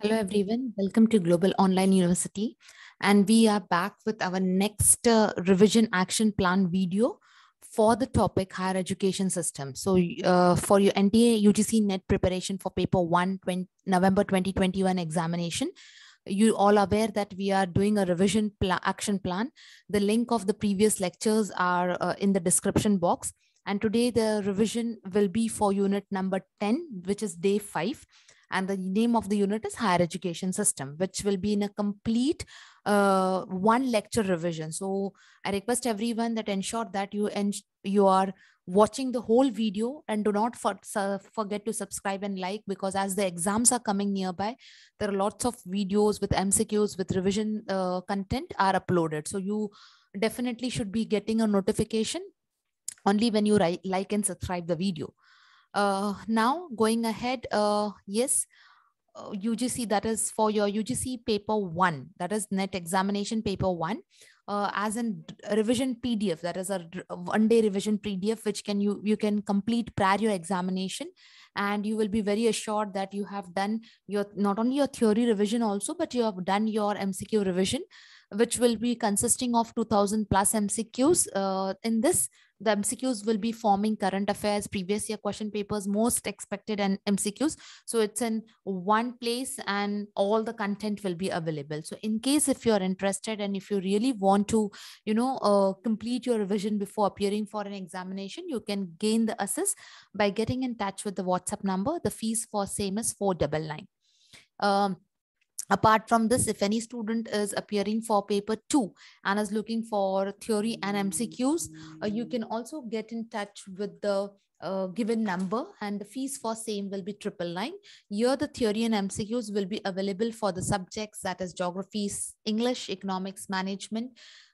Hello, everyone. Welcome to Global Online University. And we are back with our next uh, revision action plan video for the topic higher education system. So uh, for your NTA UGC net preparation for paper 1 20, November 2021 examination, you all aware that we are doing a revision pl action plan. The link of the previous lectures are uh, in the description box. And today the revision will be for unit number 10, which is day 5 and the name of the unit is higher education system which will be in a complete uh, one lecture revision so i request everyone that ensure that you and you are watching the whole video and do not for, forget to subscribe and like because as the exams are coming nearby there are lots of videos with mcqs with revision uh, content are uploaded so you definitely should be getting a notification only when you like and subscribe the video uh, now going ahead, uh, yes, uh, UGC, that is for your UGC paper one, that is net examination paper one, uh, as in revision PDF, that is a, one day revision PDF, which can you, you can complete prior your examination and you will be very assured that you have done your, not only your theory revision also, but you have done your MCQ revision, which will be consisting of 2000 plus MCQs. Uh, in this, the MCQs will be forming current affairs, previous year question papers, most expected and MCQs. So it's in one place and all the content will be available. So in case if you're interested and if you really want to, you know, uh, complete your revision before appearing for an examination, you can gain the assist by getting in touch with the WhatsApp number. The fees for same is 499. Um, apart from this if any student is appearing for paper 2 and is looking for theory and mcqs uh, you can also get in touch with the uh, given number and the fees for same will be triple nine. Here the theory and MCQs will be available for the subjects that is geography, English, economics, management,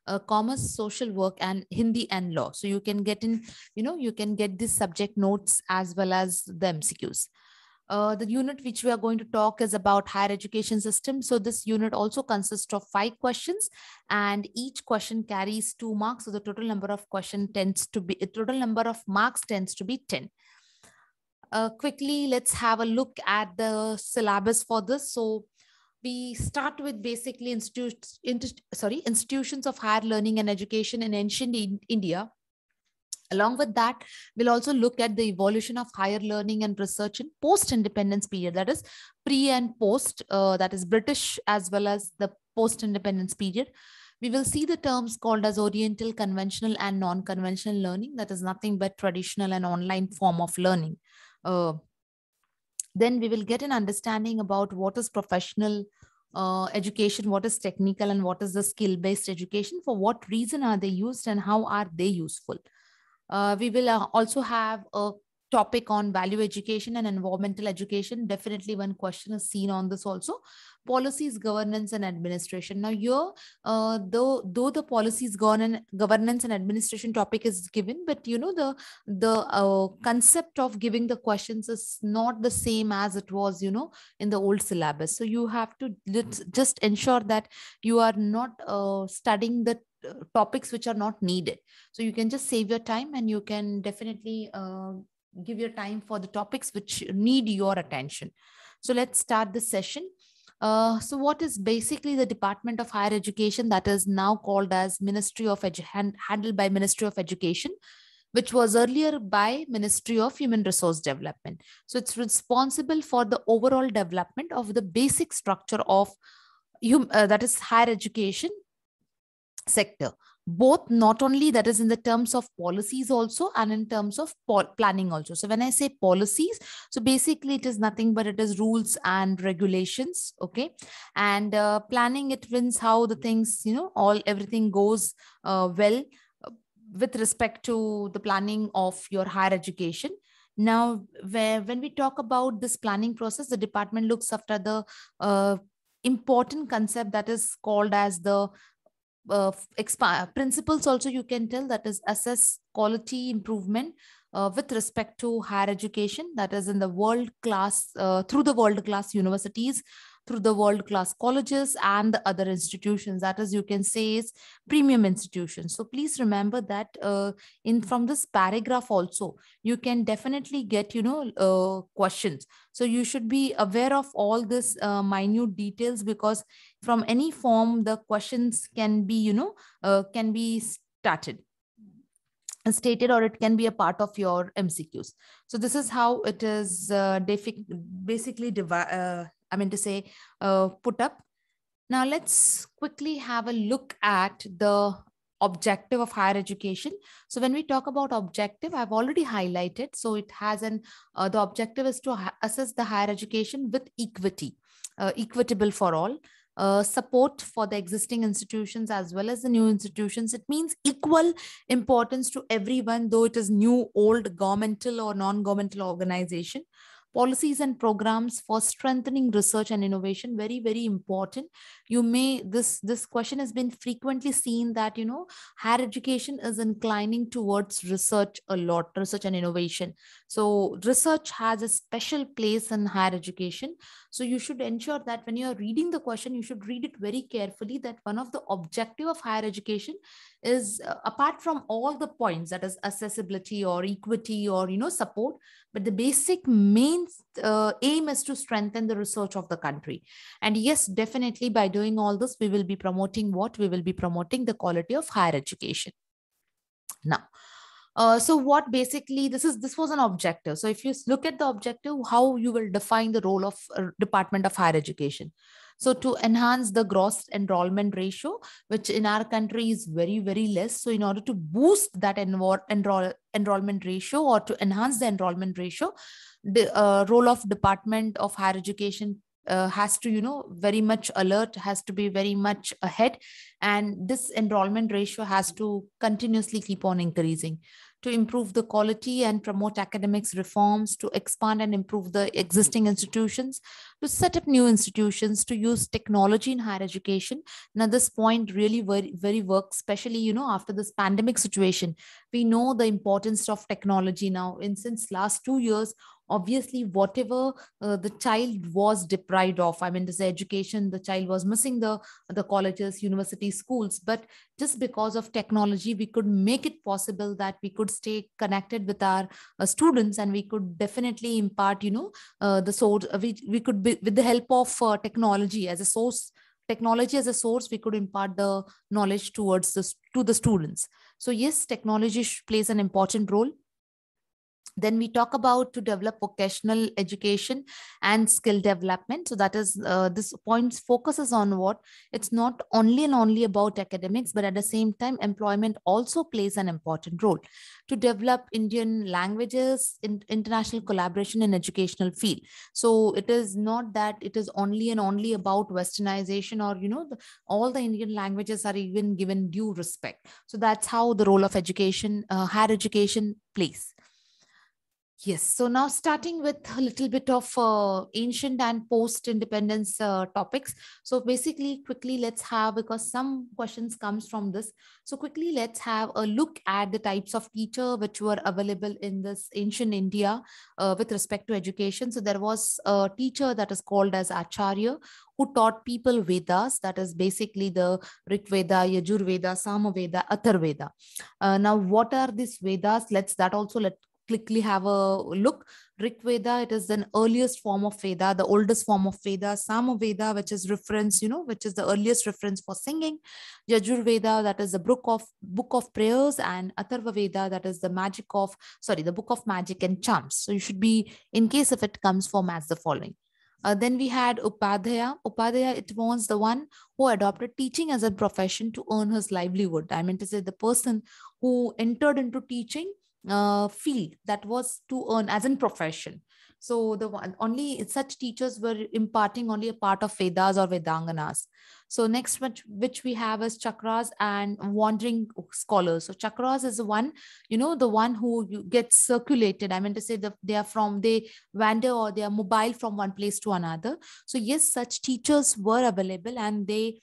uh, commerce, social work and Hindi and law. So you can get in, you know, you can get these subject notes as well as the MCQs. Uh, the unit which we are going to talk is about higher education system. So this unit also consists of five questions and each question carries two marks. So the total number of question tends to be, total number of marks tends to be 10. Uh, quickly, let's have a look at the syllabus for this. So we start with basically institutes, sorry, institutions of higher learning and education in ancient in India Along with that, we'll also look at the evolution of higher learning and research in post-independence period, that is pre and post, uh, that is British as well as the post-independence period. We will see the terms called as Oriental, conventional and non-conventional learning, that is nothing but traditional and online form of learning. Uh, then we will get an understanding about what is professional uh, education, what is technical, and what is the skill based education. For what reason are they used, and how are they useful? Uh, we will uh, also have a topic on value education and environmental education. Definitely one question is seen on this also. Policies, governance, and administration. Now here, uh, though, though the policies, governance, and administration topic is given, but you know, the, the uh, concept of giving the questions is not the same as it was, you know, in the old syllabus. So you have to just ensure that you are not uh, studying the topics which are not needed so you can just save your time and you can definitely uh, give your time for the topics which need your attention so let's start the session uh, so what is basically the department of higher education that is now called as ministry of Edu handled by ministry of education which was earlier by ministry of human resource development so it's responsible for the overall development of the basic structure of hum, uh, that is higher education sector both not only that is in the terms of policies also and in terms of planning also so when i say policies so basically it is nothing but it is rules and regulations okay and uh, planning it means how the things you know all everything goes uh, well uh, with respect to the planning of your higher education now where when we talk about this planning process the department looks after the uh, important concept that is called as the uh, expi- uh, principles also you can tell that is assess quality improvement uh, with respect to higher education that is in the world class uh, through the world class universities through the world class colleges and the other institutions that as you can say is premium institutions so please remember that uh, in from this paragraph also you can definitely get you know uh, questions so you should be aware of all this uh, minute details because from any form the questions can be you know uh, can be started stated or it can be a part of your mcqs so this is how it is uh, basically devi- uh, I mean to say, uh, put up. Now let's quickly have a look at the objective of higher education. So when we talk about objective, I've already highlighted. So it has an, uh, the objective is to assess the higher education with equity, uh, equitable for all. Uh, support for the existing institutions as well as the new institutions. It means equal importance to everyone, though it is new, old, governmental or non-governmental organization policies and programs for strengthening research and innovation very very important you may this this question has been frequently seen that you know higher education is inclining towards research a lot research and innovation so research has a special place in higher education so you should ensure that when you are reading the question, you should read it very carefully that one of the objective of higher education is uh, apart from all the points that is accessibility or equity or, you know, support, but the basic main uh, aim is to strengthen the research of the country. And yes, definitely by doing all this, we will be promoting what? We will be promoting the quality of higher education. Now, uh, so what basically this is this was an objective so if you look at the objective how you will define the role of uh, department of higher education so to enhance the gross enrollment ratio which in our country is very very less so in order to boost that enroll, enroll enrollment ratio or to enhance the enrollment ratio the uh, role of department of higher education uh, has to you know very much alert has to be very much ahead and this enrollment ratio has to continuously keep on increasing to improve the quality and promote academics reforms to expand and improve the existing institutions to set up new institutions to use technology in higher education now this point really very very works especially you know after this pandemic situation we know the importance of technology now in since last 2 years obviously whatever uh, the child was deprived of i mean this education the child was missing the the colleges university schools but just because of technology we could make it possible that we could stay connected with our uh, students and we could definitely impart you know uh, the source uh, we, we could be with the help of uh, technology as a source technology as a source we could impart the knowledge towards the to the students so yes technology plays an important role then we talk about to develop vocational education and skill development so that is uh, this point focuses on what it's not only and only about academics but at the same time employment also plays an important role to develop indian languages in international collaboration in educational field so it is not that it is only and only about westernization or you know the, all the indian languages are even given due respect so that's how the role of education uh, higher education plays Yes. So now starting with a little bit of uh, ancient and post-independence uh, topics. So basically, quickly let's have because some questions comes from this. So quickly let's have a look at the types of teacher which were available in this ancient India uh, with respect to education. So there was a teacher that is called as Acharya who taught people Vedas, that is basically the Rig Veda, Yajur Veda, Samaveda, Atharveda. Uh, now, what are these Vedas? Let's that also let quickly have a look. Rig Veda, it is an earliest form of Veda, the oldest form of Veda. Samaveda, which is reference, you know, which is the earliest reference for singing. Yajur Veda, that is the book of book of prayers, and Atharva Veda, that is the magic of sorry, the book of magic and charms. So you should be, in case if it comes form as the following. Uh, then we had Upadhyaya. Upadhyaya, it was the one who adopted teaching as a profession to earn his livelihood. I mean to say the person who entered into teaching uh, field that was to earn as in profession. So the one, only such teachers were imparting only a part of Vedas or Vedanganas. So next which, which we have is chakras and wandering scholars. So chakras is the one, you know, the one who gets circulated. I mean to say that they are from, they wander or they are mobile from one place to another. So yes, such teachers were available and they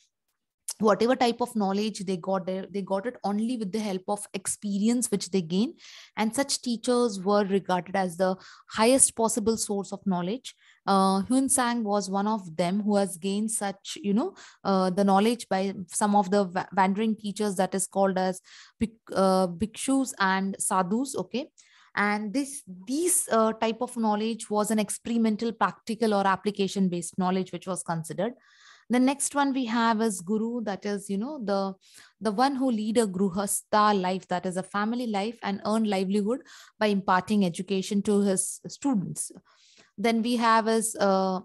whatever type of knowledge they got they, they got it only with the help of experience which they gain and such teachers were regarded as the highest possible source of knowledge uh, hun sang was one of them who has gained such you know uh, the knowledge by some of the va- wandering teachers that is called as uh, bhikshus and sadhus okay and this these uh, type of knowledge was an experimental practical or application based knowledge which was considered the next one we have is guru that is you know the the one who lead a gruhastha life that is a family life and earn livelihood by imparting education to his students then we have is uh,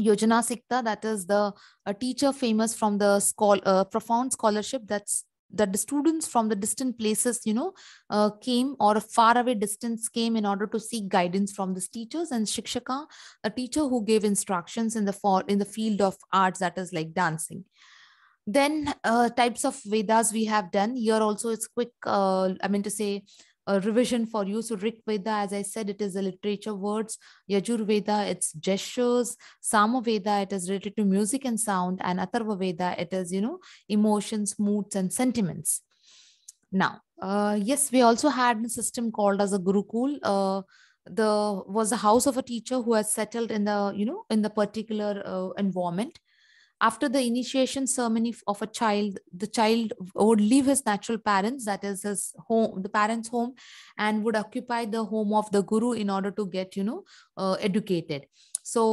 Yojana Sikta, that is the a teacher famous from the school, uh, profound scholarship that's that the students from the distant places you know uh, came or a away distance came in order to seek guidance from these teachers and shikshaka a teacher who gave instructions in the for in the field of arts that is like dancing then uh, types of vedas we have done here also it's quick uh, i mean to say a revision for you. So Rig Veda, as I said, it is the literature words. Yajur Veda, it's gestures. Sama Veda, it is related to music and sound. And Atharva Veda, it is, you know, emotions, moods, and sentiments. Now, uh, yes, we also had a system called as a Gurukul. Uh, the was the house of a teacher who has settled in the you know in the particular uh, environment after the initiation ceremony of a child the child would leave his natural parents that is his home the parents home and would occupy the home of the guru in order to get you know uh, educated so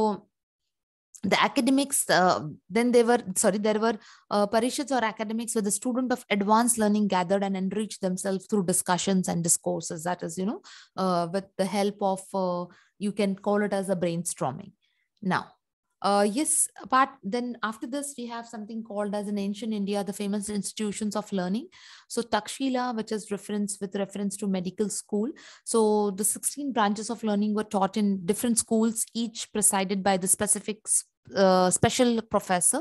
the academics uh, then they were sorry there were uh, parishads or academics where the student of advanced learning gathered and enriched themselves through discussions and discourses that is you know uh, with the help of uh, you can call it as a brainstorming now uh, yes, but then after this, we have something called as in ancient India, the famous institutions of learning. So Takshila, which is reference with reference to medical school. So the 16 branches of learning were taught in different schools, each presided by the specific uh, special professor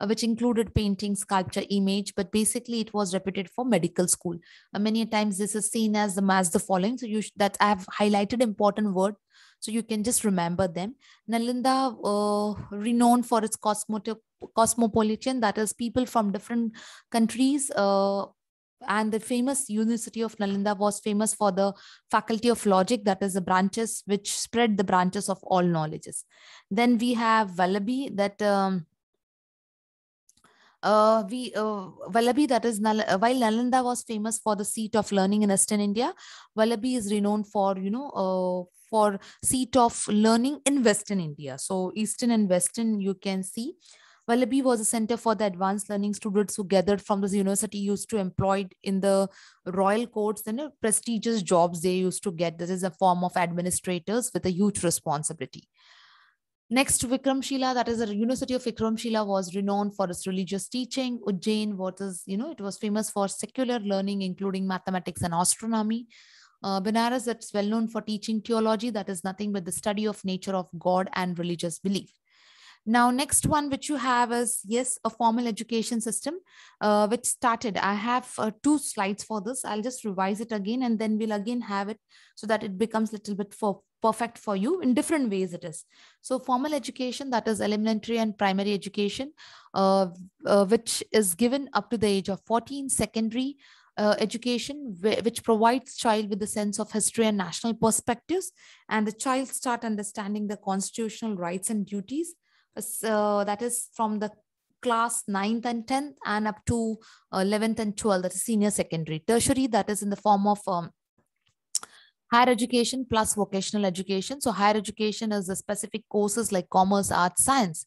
uh, which included painting, sculpture, image, but basically it was repeated for medical school. Uh, many times this is seen as the mass the following. So you that I have highlighted important word so you can just remember them. Nalinda, uh, renowned for its cosmopolitan, that is, people from different countries. Uh, and the famous University of Nalinda was famous for the faculty of logic, that is the branches which spread the branches of all knowledges. Then we have Vallabhi. that um, uh, we uh, that is Nal while Nalanda was famous for the seat of learning in Eastern India, Vallabhi is renowned for you know uh, for seat of learning in Western India. So Eastern and Western, you can see. Wallaby was a center for the advanced learning students who gathered from this university used to employed in the royal courts and prestigious jobs they used to get. This is a form of administrators with a huge responsibility. Next, Vikramshila, that is the University of Vikramshila, was renowned for its religious teaching. Ujjain, what is, you know, it was famous for secular learning, including mathematics and astronomy. Uh, Benares, that's well known for teaching theology, that is nothing but the study of nature of God and religious belief. Now, next one which you have is yes, a formal education system, uh, which started. I have uh, two slides for this. I'll just revise it again, and then we'll again have it so that it becomes a little bit for perfect for you in different ways it is so formal education that is elementary and primary education uh, uh, which is given up to the age of 14 secondary uh, education which provides child with a sense of history and national perspectives and the child start understanding the constitutional rights and duties so uh, that is from the class 9th and 10th and up to 11th uh, and 12th that is senior secondary tertiary that is in the form of um, higher education plus vocational education so higher education is the specific courses like commerce arts science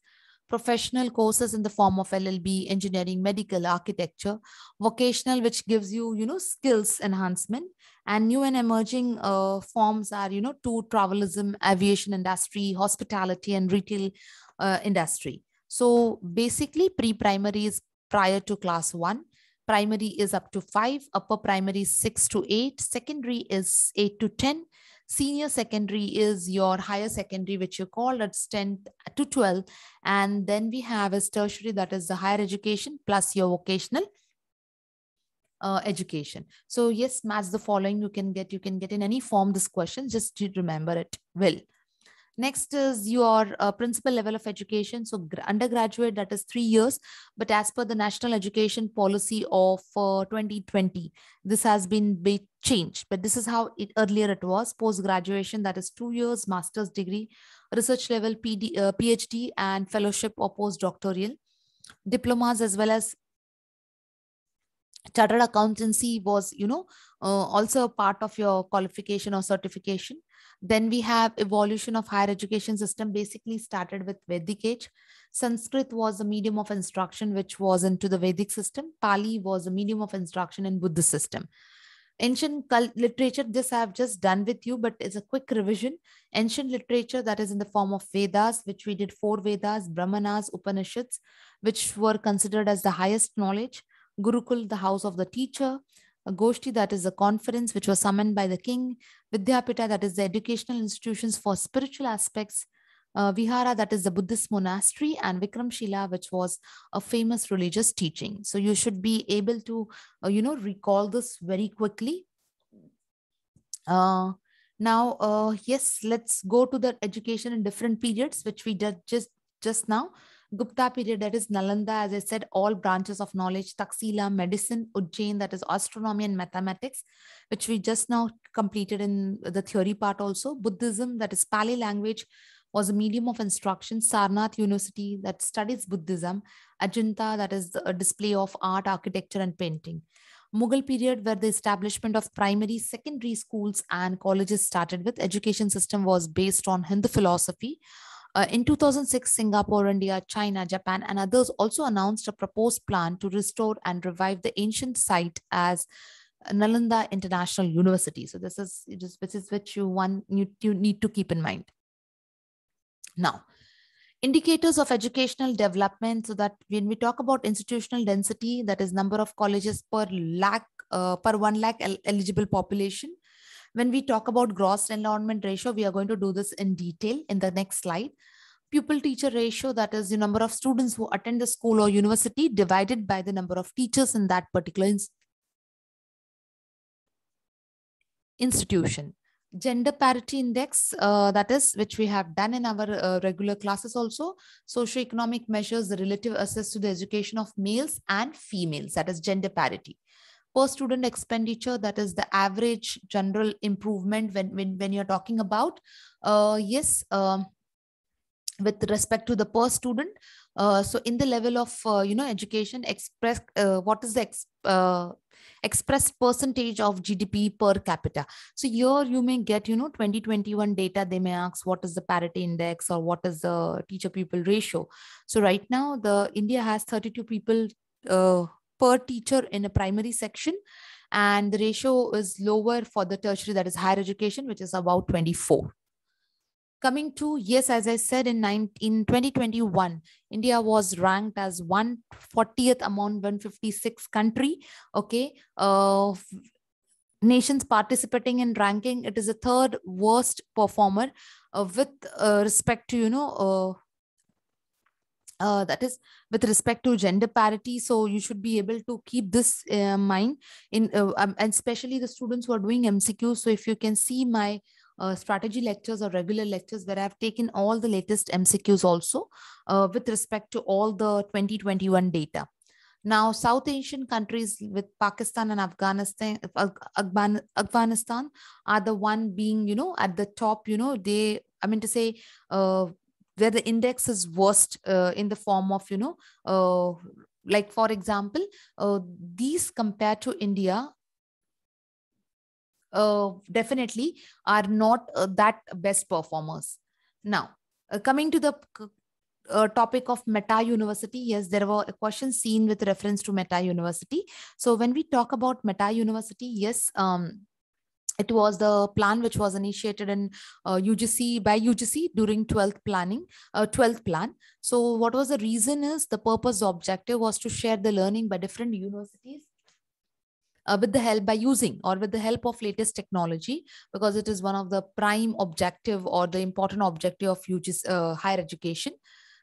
professional courses in the form of llb engineering medical architecture vocational which gives you you know skills enhancement and new and emerging uh, forms are you know tour travelism aviation industry hospitality and retail uh, industry so basically pre-primary is prior to class 1 primary is up to 5 upper primary 6 to 8 secondary is 8 to 10 Senior secondary is your higher secondary, which you call it's 10 to 12. And then we have as tertiary, that is the higher education plus your vocational uh, education. So yes, match the following you can get. You can get in any form this question. Just remember it well. Next is your uh, principal level of education. So undergraduate, that is three years. But as per the national education policy of uh, 2020, this has been changed. But this is how it earlier it was. Post-graduation, that is two years, master's degree, research level PD, uh, PhD and fellowship or post doctoral Diplomas as well as chartered accountancy was, you know, uh, also a part of your qualification or certification then we have evolution of higher education system basically started with Vedic age. Sanskrit was a medium of instruction which was into the Vedic system. Pali was a medium of instruction in Buddhist system ancient literature this i have just done with you but it's a quick revision ancient literature that is in the form of vedas which we did four vedas brahmanas upanishads which were considered as the highest knowledge gurukul the house of the teacher a goshti, that is a conference which was summoned by the king, Vidyapita, that is the educational institutions for spiritual aspects, uh, Vihara, that is the Buddhist monastery, and Vikramshila, which was a famous religious teaching. So you should be able to, uh, you know, recall this very quickly. Uh, now, uh, yes, let's go to the education in different periods, which we did just just now. Gupta period, that is Nalanda, as I said, all branches of knowledge, Taksila, medicine, Ujjain, that is astronomy and mathematics, which we just now completed in the theory part also, Buddhism, that is Pali language, was a medium of instruction. Sarnath University that studies Buddhism, Ajanta that is a display of art, architecture, and painting. Mughal period where the establishment of primary, secondary schools and colleges started with. Education system was based on Hindu philosophy. Uh, in 2006, Singapore, India, China, Japan, and others also announced a proposed plan to restore and revive the ancient site as Nalanda International University. So this is this is which you want you, you need to keep in mind. Now, indicators of educational development. So that when we talk about institutional density, that is number of colleges per lakh uh, per one lakh el eligible population, when we talk about gross enrollment ratio, we are going to do this in detail in the next slide. Pupil teacher ratio, that is the number of students who attend the school or university divided by the number of teachers in that particular in institution. Gender parity index, uh, that is, which we have done in our uh, regular classes also. Socioeconomic measures, the relative access to the education of males and females, that is gender parity per student expenditure, that is the average general improvement when, when, when you're talking about, uh, yes, um, with respect to the per student, uh, so in the level of uh, you know education express uh, what is the ex, uh, express percentage of gdp per capita so here you may get you know 2021 data they may ask what is the parity index or what is the teacher pupil ratio so right now the india has 32 people uh, per teacher in a primary section and the ratio is lower for the tertiary that is higher education which is about 24 coming to yes as i said in 19, in 2021 india was ranked as 140th among 156 country okay uh, nations participating in ranking it is the third worst performer uh, with uh, respect to you know uh, uh, that is with respect to gender parity so you should be able to keep this uh, mind in uh, um, and especially the students who are doing mcq so if you can see my uh, strategy lectures or regular lectures where I've taken all the latest MCQs also uh, with respect to all the 2021 data. Now, South Asian countries with Pakistan and Afghanistan, Afghanistan are the one being, you know, at the top, you know, they, I mean to say, uh, where the index is worst uh, in the form of you know uh, like for example uh, these compared to india uh, definitely are not uh, that best performers now uh, coming to the uh, topic of Meta University. Yes, there were questions seen with reference to Meta University. So when we talk about Meta University, yes, um, it was the plan which was initiated in uh, UGC by UGC during 12th planning, uh, 12th plan. So what was the reason is the purpose the objective was to share the learning by different universities uh, with the help by using or with the help of latest technology because it is one of the prime objective or the important objective of UGC uh, higher education.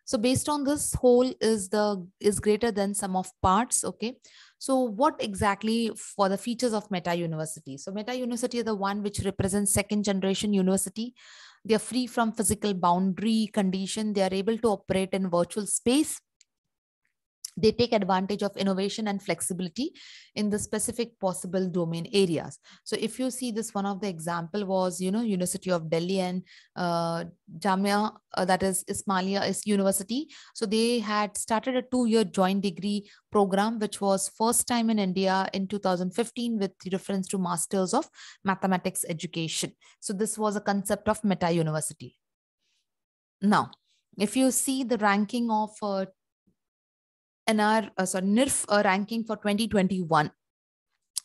So based on this whole is the is greater than sum of parts. Okay. So what exactly for the features of Meta University? So Meta University is the one which represents second generation university. They are free from physical boundary condition. They are able to operate in virtual space they take advantage of innovation and flexibility in the specific possible domain areas so if you see this one of the example was you know university of delhi and uh, jamia uh, that is ismailia is university so they had started a two year joint degree program which was first time in india in 2015 with reference to masters of mathematics education so this was a concept of meta university now if you see the ranking of uh, NR, uh, sorry, NIRF uh, ranking for 2021.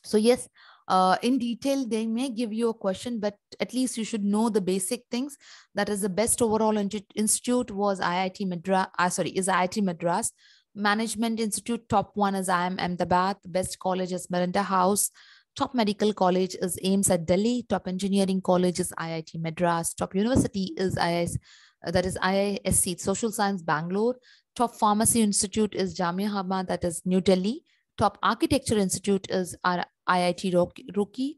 So yes, uh, in detail, they may give you a question, but at least you should know the basic things. That is the best overall institute was IIT Madras, uh, sorry, is IIT Madras. Management Institute, top one is IIM Ahmedabad. Best college is Marinda House. Top medical college is AIMS at Delhi. Top engineering college is IIT Madras. Top university is IIS, uh, that is IISC, Social Science Bangalore. Top Pharmacy Institute is Jamia Hama, that is New Delhi. Top Architecture Institute is our IIT Roorkee.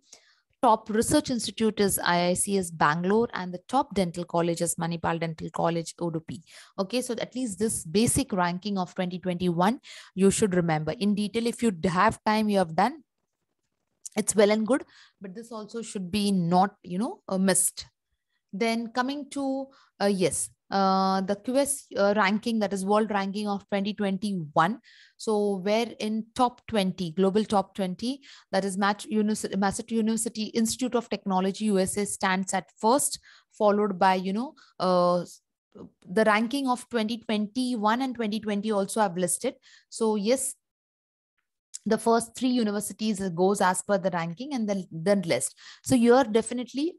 Top Research Institute is IICS Bangalore and the top dental college is Manipal Dental College, Udupi. Okay, so at least this basic ranking of 2021, you should remember. In detail, if you have time, you have done, it's well and good, but this also should be not, you know, missed. Then coming to, uh, yes, uh, the QS uh, ranking, that is world ranking of 2021. So we're in top 20, global top 20. That is Massachusetts University Institute of Technology USA stands at first, followed by, you know, uh, the ranking of 2021 and 2020 also I've listed. So yes, the first three universities goes as per the ranking and then the list. So you're definitely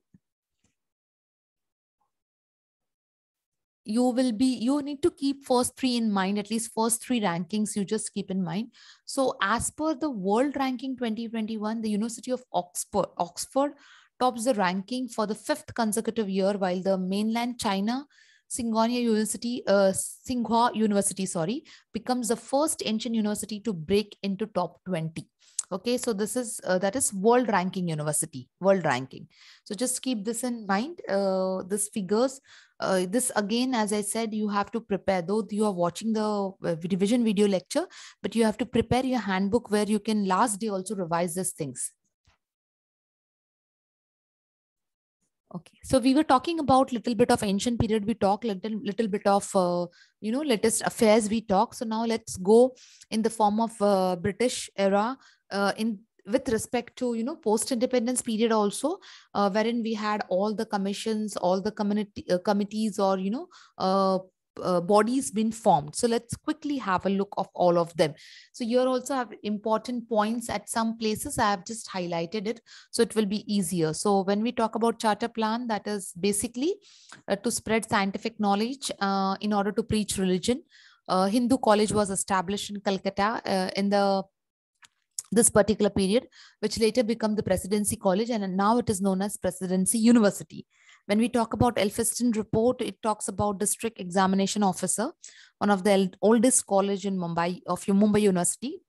you will be you need to keep first three in mind at least first three rankings you just keep in mind so as per the world ranking 2021 the university of oxford oxford tops the ranking for the fifth consecutive year while the mainland china Tsinghua University, uh, Tsinghua University, sorry, becomes the first ancient university to break into top 20 okay so this is uh, that is world ranking university world ranking so just keep this in mind uh, this figures uh, this again as i said you have to prepare though you are watching the revision uh, video lecture but you have to prepare your handbook where you can last day also revise these things okay so we were talking about little bit of ancient period we talk little little bit of uh, you know latest affairs we talk so now let's go in the form of uh, british era uh, in with respect to you know post independence period also uh, wherein we had all the commissions all the community uh, committees or you know uh, uh, bodies been formed so let's quickly have a look of all of them so here also have important points at some places i have just highlighted it so it will be easier so when we talk about charter plan that is basically uh, to spread scientific knowledge uh, in order to preach religion uh, hindu college was established in calcutta uh, in the this particular period, which later became the Presidency College and now it is known as Presidency University. When we talk about Elphiston report, it talks about district examination officer, one of the oldest college in Mumbai of Mumbai University,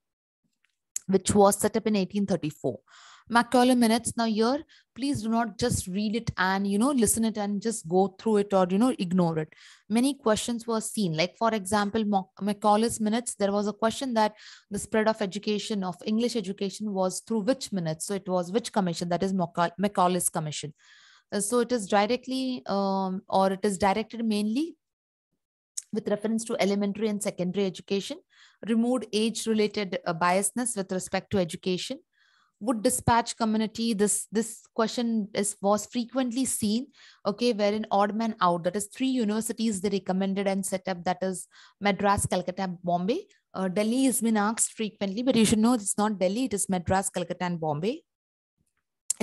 which was set up in 1834. McCollum minutes. Now here, please do not just read it and, you know, listen it and just go through it or, you know, ignore it. Many questions were seen. Like, for example, McCollum's minutes, there was a question that the spread of education, of English education was through which minutes? So it was which commission? That is McCollum's commission. Uh, so it is directly um, or it is directed mainly with reference to elementary and secondary education, removed age related uh, biasness with respect to education, would dispatch community this this question is was frequently seen okay wherein odd man out that is three universities they recommended and set up that is madras calcutta bombay uh, delhi has been asked frequently but you should know it's not delhi it is madras calcutta and bombay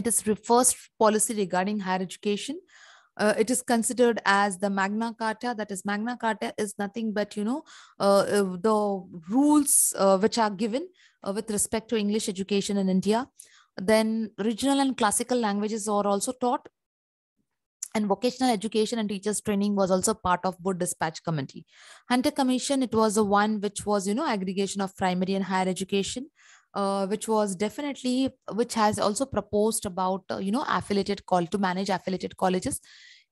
it is first policy regarding higher education uh, it is considered as the magna carta that is magna carta is nothing but you know uh, uh the rules uh, which are given uh, with respect to english education in india then regional and classical languages are also taught and vocational education and teachers training was also part of board dispatch committee hunter commission it was the one which was you know aggregation of primary and higher education uh, which was definitely which has also proposed about uh, you know affiliated call to manage affiliated colleges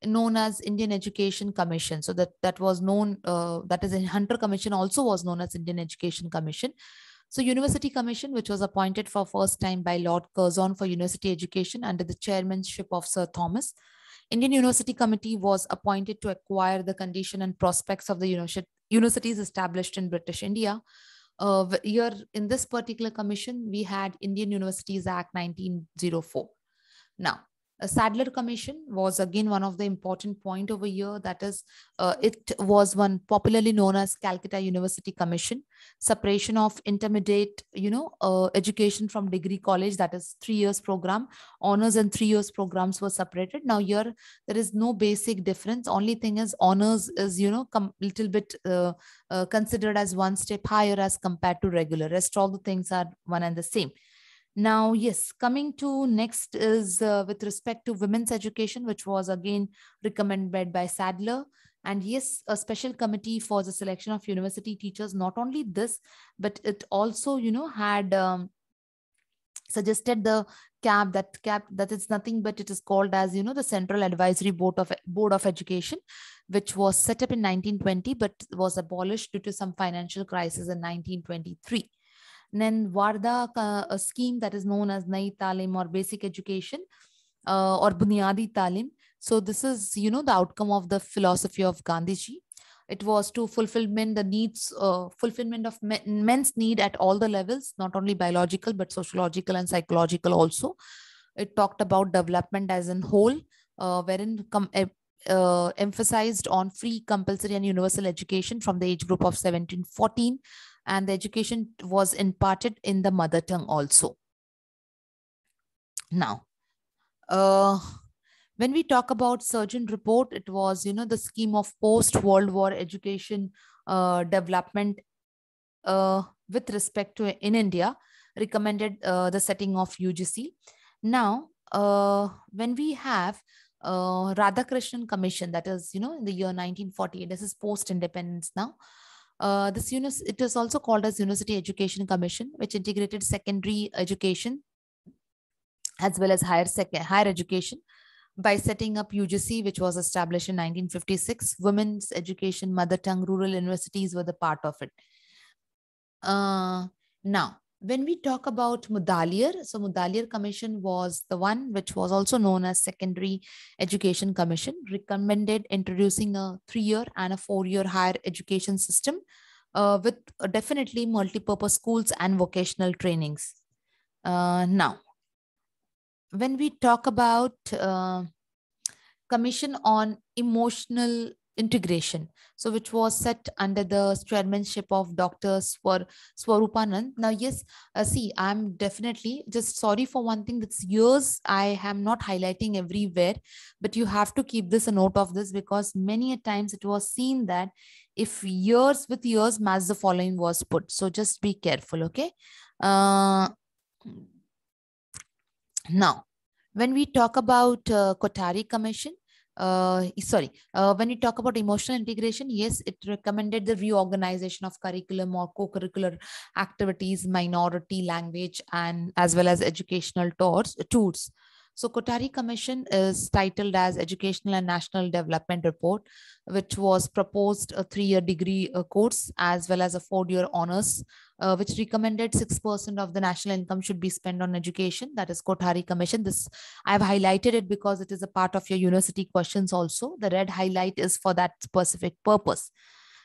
known as indian education commission so that that was known uh, that is in hunter commission also was known as indian education commission so university commission which was appointed for first time by lord curzon for university education under the chairmanship of sir thomas indian university committee was appointed to acquire the condition and prospects of the universities established in british india uh, here in this particular commission, we had Indian Universities Act 1904. Now, a Sadler Commission was again one of the important point over here. That is, uh, it was one popularly known as Calcutta University Commission, separation of intermediate, you know, uh, education from degree college. That is three years program, honors and three years programs were separated. Now here there is no basic difference. Only thing is honors is you know come little bit uh, uh, considered as one step higher as compared to regular. Rest all the things are one and the same. Now, yes, coming to next is uh, with respect to women's education, which was again recommended by Sadler. And yes, a special committee for the selection of university teachers, not only this, but it also, you know, had um, suggested the cap that cap that is nothing but it is called as you know the central advisory board of board of education which was set up in 1920 but was abolished due to some financial crisis in 1923 and then Varda, a scheme that is known as Nai Talim or Basic Education uh, or Bunyadi Talim. So this is, you know, the outcome of the philosophy of Gandhiji. It was to fulfillment the needs, uh, fulfillment of men, men's need at all the levels, not only biological, but sociological and psychological also. It talked about development as a whole, uh, wherein com- uh, emphasized on free, compulsory, and universal education from the age group of 17 14 and the education was imparted in the mother tongue also. Now, uh, when we talk about surgeon report, it was, you know, the scheme of post-World War education uh, development uh, with respect to in India recommended uh, the setting of UGC. Now, uh, when we have uh, Radhakrishnan Commission, that is, you know, in the year 1948, this is post-independence now, uh, this unis- it is also called as University Education Commission, which integrated secondary education as well as higher sec- higher education by setting up UGC, which was established in 1956. Women's education, mother tongue, rural universities were the part of it. Uh, now, when we talk about Mudalir, so Mudalir Commission was the one which was also known as Secondary Education Commission, recommended introducing a three-year and a four-year higher education system uh, with definitely multi-purpose schools and vocational trainings. Uh, now, when we talk about uh, Commission on Emotional integration. So which was set under the chairmanship of Dr. Swar, Swarupanand. Now, yes, uh, see, I'm definitely just sorry for one thing that's years I am not highlighting everywhere, but you have to keep this a note of this because many a times it was seen that if years with years match the following was put. So just be careful, okay? Uh, now, when we talk about uh, Kotari Commission, uh, sorry, uh, when we talk about emotional integration, yes, it recommended the reorganization of curriculum or co-curricular activities, minority language, and as well as educational tours, tools. So Kotari Commission is titled as Educational and National Development Report, which was proposed a three-year degree uh, course as well as a four-year honors uh, which recommended 6% of the national income should be spent on education. That is Kothari Commission. This I've highlighted it because it is a part of your university questions also. The red highlight is for that specific purpose.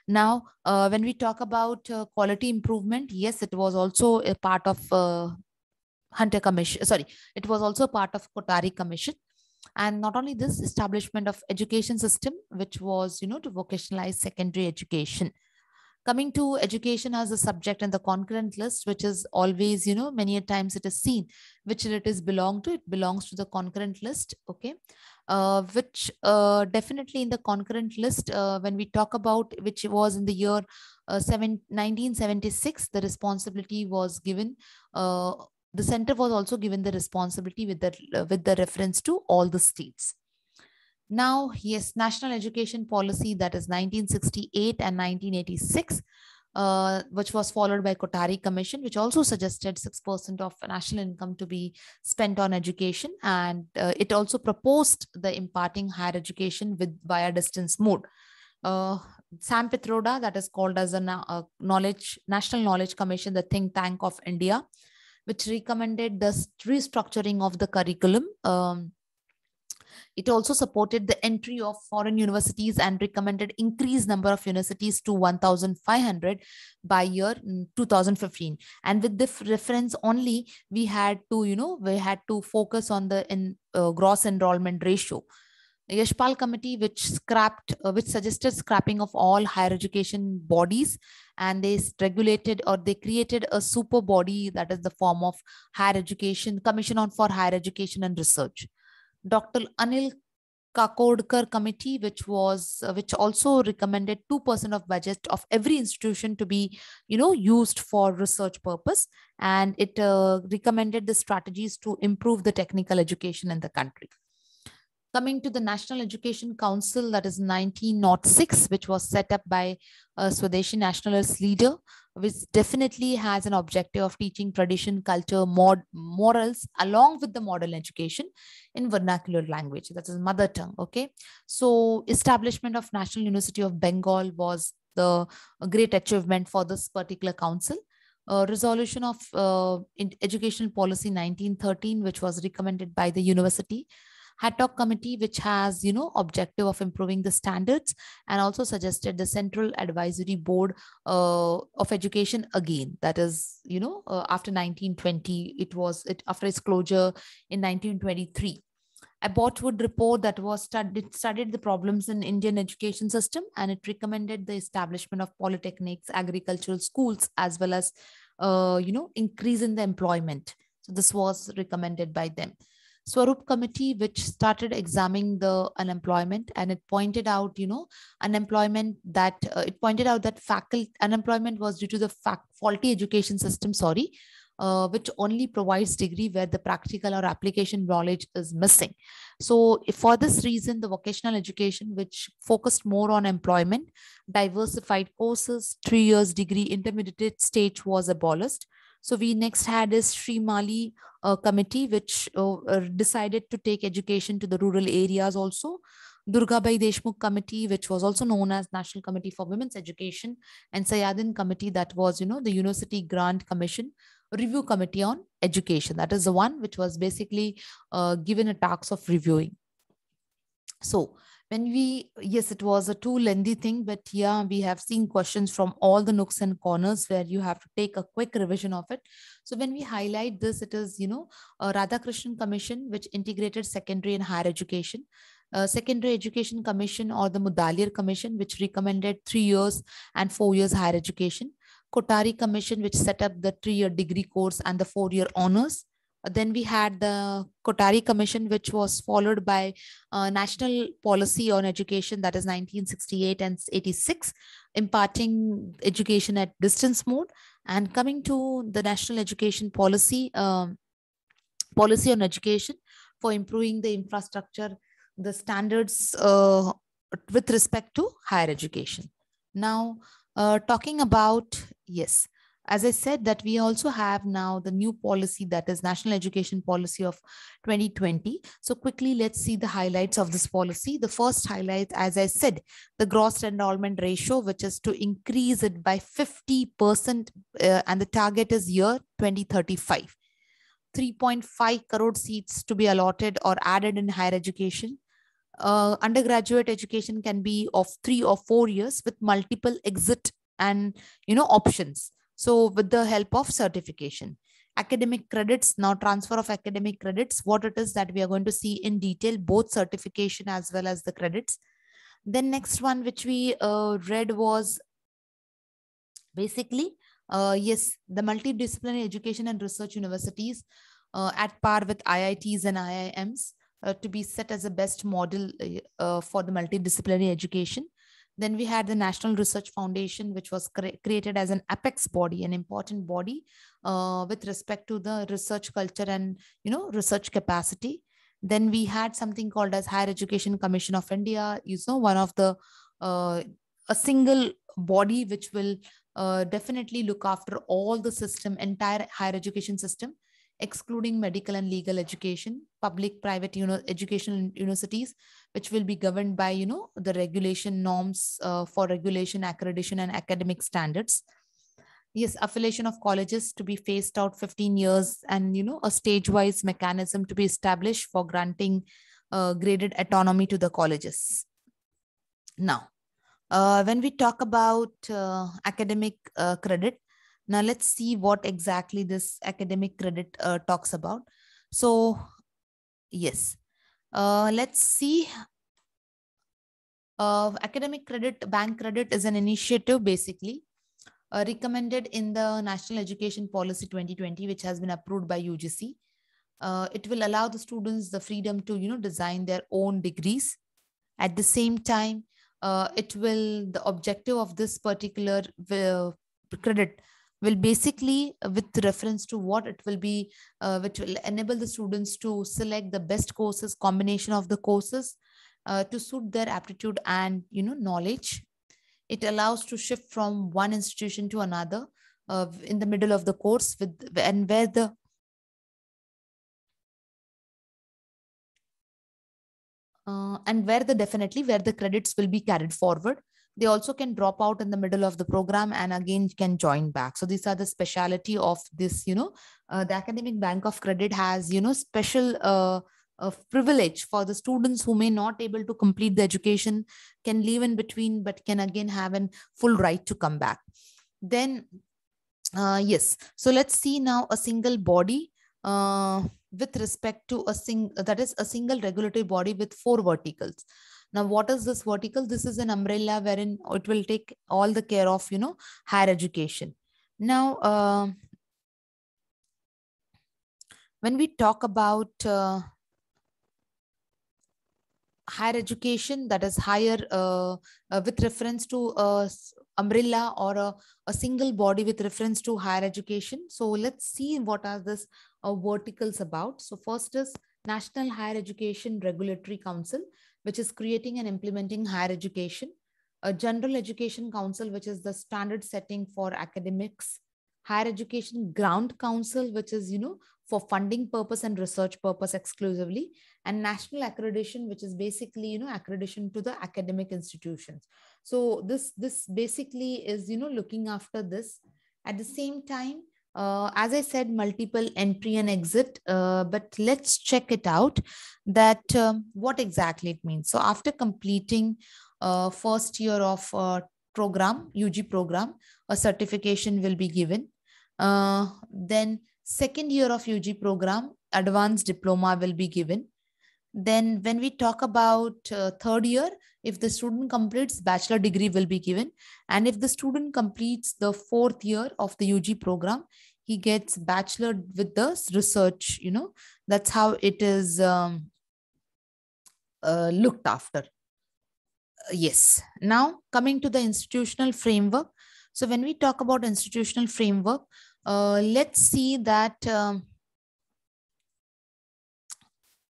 Now, uh, when we talk about uh, quality improvement, yes, it was also a part of uh, Hunter Commission. Sorry, it was also part of Kotari Commission and not only this establishment of education system which was you know to vocationalize secondary education coming to education as a subject and the concurrent list which is always you know many a times it is seen which it is belong to it belongs to the concurrent list okay uh, which uh, definitely in the concurrent list uh, when we talk about which was in the year uh, seven, 1976 the responsibility was given uh, the center was also given the responsibility with the uh, with the reference to all the states now, yes, National Education Policy that is 1968 and 1986, uh, which was followed by Kotari Commission, which also suggested 6% of national income to be spent on education. And uh, it also proposed the imparting higher education with via distance mode. Uh, Sam Pitroda, that is called as a knowledge National Knowledge Commission, the think tank of India, which recommended the restructuring of the curriculum um, it also supported the entry of foreign universities and recommended increased number of universities to 1,500 by year mm, 2015. And with this reference only, we had to, you know, we had to focus on the in, uh, gross enrollment ratio. Yashpal committee, which scrapped, uh, which suggested scrapping of all higher education bodies, and they regulated or they created a super body that is the form of higher education commission on for higher education and research. Dr. Anil Kakodkar committee, which was uh, which also recommended two percent of budget of every institution to be, you know, used for research purpose, and it uh, recommended the strategies to improve the technical education in the country. Coming to the National Education Council, that is 1906, which was set up by a uh, Swadeshi nationalist leader which definitely has an objective of teaching tradition, culture, mod, morals, along with the modern education in vernacular language. That is mother tongue. Okay. So establishment of National University of Bengal was the great achievement for this particular council. Uh, resolution of uh, educational policy 1913, which was recommended by the university HATOC committee, which has, you know, objective of improving the standards and also suggested the Central Advisory Board uh, of Education again. That is, you know, uh, after 1920, it was it after its closure in 1923. a Botwood report that was studied, studied the problems in Indian education system and it recommended the establishment of polytechnics, agricultural schools, as well as, uh, you know, increase in the employment. So this was recommended by them. Swarup Committee, which started examining the unemployment, and it pointed out, you know, unemployment that uh, it pointed out that faculty unemployment was due to the fac- faulty education system. Sorry. Uh, which only provides degree where the practical or application knowledge is missing. So for this reason, the vocational education, which focused more on employment, diversified courses, three years degree intermediate stage was abolished. So we next had is Sri Mali a committee which uh, uh, decided to take education to the rural areas also. Durgabai Deshmukh Committee, which was also known as National Committee for Women's Education, and Sayadin Committee, that was, you know, the University Grant Commission Review Committee on Education. That is the one which was basically uh, given a task of reviewing. So when we, yes, it was a too lengthy thing, but yeah, we have seen questions from all the nooks and corners where you have to take a quick revision of it. So when we highlight this, it is, you know, a Radhakrishnan Commission, which integrated secondary and higher education. Uh, secondary Education Commission or the Mudalir Commission, which recommended three years and four years higher education. Kotari Commission, which set up the three-year degree course and the four-year honors then we had the Kotari Commission, which was followed by uh, National Policy on Education, that is 1968 and 86, imparting education at distance mode. And coming to the National Education Policy, uh, Policy on Education for improving the infrastructure, the standards uh, with respect to higher education. Now, uh, talking about, yes, as i said that we also have now the new policy that is national education policy of 2020 so quickly let's see the highlights of this policy the first highlight as i said the gross enrollment ratio which is to increase it by 50% uh, and the target is year 2035 3.5 crore seats to be allotted or added in higher education uh, undergraduate education can be of 3 or 4 years with multiple exit and you know options so with the help of certification, academic credits, now transfer of academic credits, what it is that we are going to see in detail, both certification as well as the credits. Then next one, which we uh, read was basically, uh, yes, the multidisciplinary education and research universities uh, at par with IITs and IIMs uh, to be set as a best model uh, for the multidisciplinary education then we had the National Research Foundation, which was cre created as an apex body, an important body uh, with respect to the research culture and you know research capacity. Then we had something called as Higher Education Commission of India. You know, one of the uh, a single body which will uh, definitely look after all the system, entire higher education system, excluding medical and legal education, public, private you know, educational universities, which will be governed by you know the regulation norms uh, for regulation accreditation and academic standards yes affiliation of colleges to be phased out 15 years and you know a stage wise mechanism to be established for granting uh, graded autonomy to the colleges now uh, when we talk about uh, academic uh, credit now let's see what exactly this academic credit uh, talks about so yes uh, let's see. Uh, academic credit, bank credit is an initiative basically uh, recommended in the National Education Policy 2020, which has been approved by UGC. Uh, it will allow the students the freedom to, you know, design their own degrees. At the same time, uh, it will, the objective of this particular credit will basically uh, with reference to what it will be uh, which will enable the students to select the best courses combination of the courses uh, to suit their aptitude and you know knowledge it allows to shift from one institution to another uh, in the middle of the course with and where the uh, and where the definitely where the credits will be carried forward they also can drop out in the middle of the program and again can join back so these are the speciality of this you know uh, the academic bank of credit has you know special uh, a privilege for the students who may not able to complete the education can leave in between but can again have a full right to come back then uh, yes so let's see now a single body uh, with respect to a sing that is a single regulatory body with four verticals now, what is this vertical? This is an umbrella wherein it will take all the care of, you know, higher education. Now, uh, when we talk about uh, higher education that is higher uh, uh, with reference to a umbrella or a, a, single body with reference to higher education so let's see what are this uh, verticals about so first is national higher education regulatory council which is creating and implementing higher education, a general education council, which is the standard setting for academics, higher education ground council, which is, you know, for funding purpose and research purpose exclusively, and national accreditation, which is basically, you know, accreditation to the academic institutions. So this, this basically is, you know, looking after this. At the same time, uh, as I said, multiple entry and exit, uh, but let's check it out that um, what exactly it means. So after completing uh, first year of uh, program, UG program, a certification will be given. Uh, then second year of UG program, advanced diploma will be given then when we talk about uh, third year if the student completes bachelor degree will be given and if the student completes the fourth year of the ug program he gets bachelor with the research you know that's how it is um, uh, looked after uh, yes now coming to the institutional framework so when we talk about institutional framework uh, let's see that um,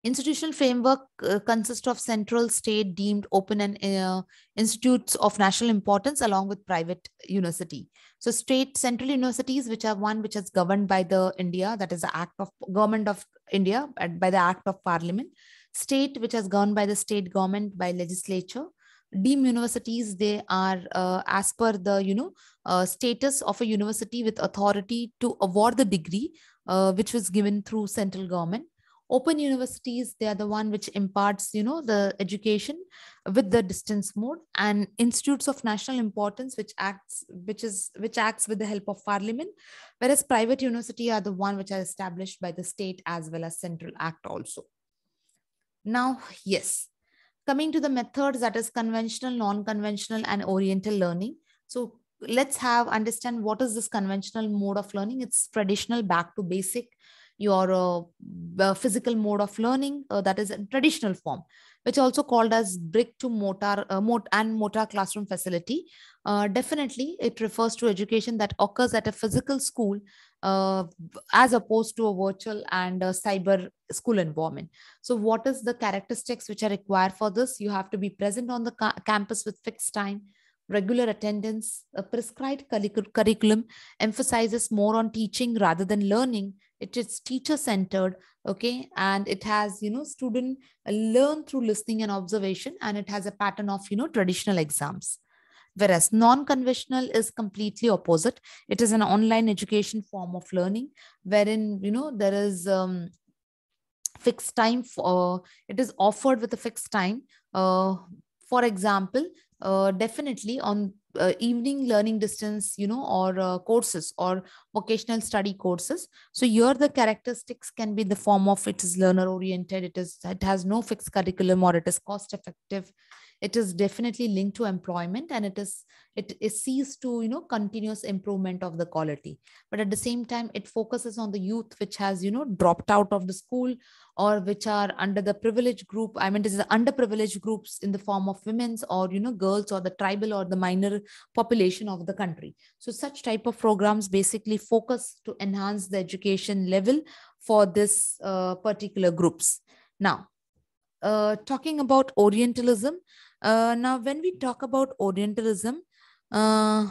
Institutional framework uh, consists of central, state deemed open and uh, institutes of national importance along with private university. So state central universities, which are one which is governed by the India, that is the act of government of India by the act of parliament. State, which is governed by the state government by legislature. Deemed universities, they are uh, as per the, you know, uh, status of a university with authority to award the degree, uh, which was given through central government open universities they are the one which imparts you know the education with the distance mode and institutes of national importance which acts which is which acts with the help of parliament whereas private university are the one which are established by the state as well as central act also now yes coming to the methods that is conventional non-conventional and oriental learning so let's have understand what is this conventional mode of learning it's traditional back to basic your uh, uh, physical mode of learning uh, that is a traditional form which also called as brick to mortar uh, mot- and mortar classroom facility. Uh, definitely, it refers to education that occurs at a physical school uh, as opposed to a virtual and a cyber school environment. So, what is the characteristics which are required for this? You have to be present on the ca- campus with fixed time. Regular attendance, a prescribed curriculum emphasizes more on teaching rather than learning, it is teacher centered okay and it has you know student uh, learn through listening and observation and it has a pattern of you know traditional exams whereas non-conventional is completely opposite it is an online education form of learning wherein you know there is um, fixed time for uh, it is offered with a fixed time uh, for example uh, definitely on uh, evening learning distance you know or uh, courses or vocational study courses so here the characteristics can be the form of it is learner oriented it is it has no fixed curriculum or it is cost effective it is definitely linked to employment and it is it, it sees to you know continuous improvement of the quality but at the same time it focuses on the youth which has you know dropped out of the school or which are under the privileged group i mean this is the underprivileged groups in the form of women's or you know girls or the tribal or the minor population of the country so such type of programs basically focus to enhance the education level for this uh, particular groups now uh, talking about orientalism uh, now, when we talk about Orientalism, uh,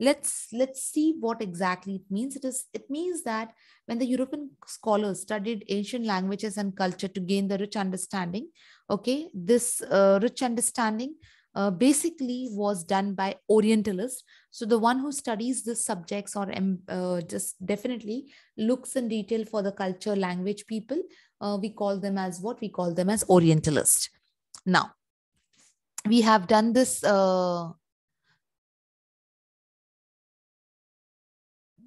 let's let's see what exactly it means. It is it means that when the European scholars studied ancient languages and culture to gain the rich understanding, okay, this uh, rich understanding uh, basically was done by orientalists so the one who studies the subjects or um, uh, just definitely looks in detail for the culture language people uh, we call them as what we call them as orientalist now we have done this uh,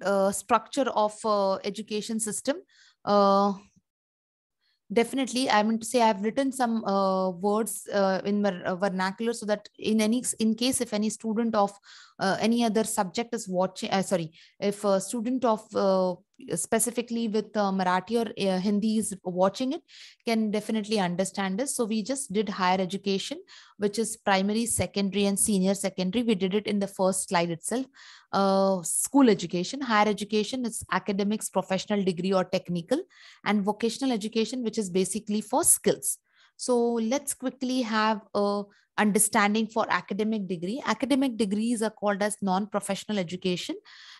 uh, structure of uh, education system uh, definitely i mean to say i have written some uh, words uh, in uh, vernacular so that in any in case if any student of uh, any other subject is watching uh, sorry if a student of specifically with uh, Marathi or uh, Hindi is watching it can definitely understand this. So we just did higher education, which is primary, secondary, and senior secondary. We did it in the first slide itself. Uh, school education, higher education is academics, professional degree or technical, and vocational education, which is basically for skills. So let's quickly have a understanding for academic degree. Academic degrees are called as non-professional education.